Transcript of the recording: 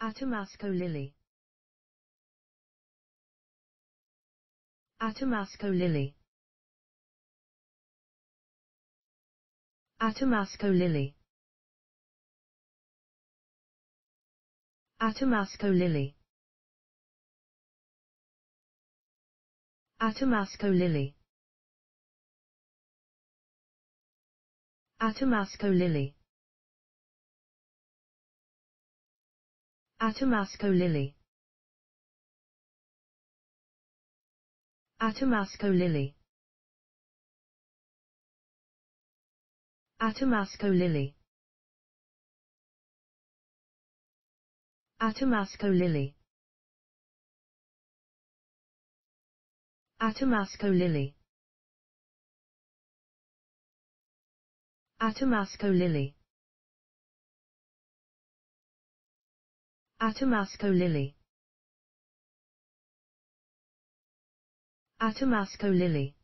Atomasco lily. Atomasco lily. Atomasco lily. Atomasco lily. Atomasco lily. Atomasco lily. Atomasco lily. Atomasco lily. Atomasco lily. Atomasco lily. Atomasco lily. Atomasco lily. Atomasco lily Atomasco lily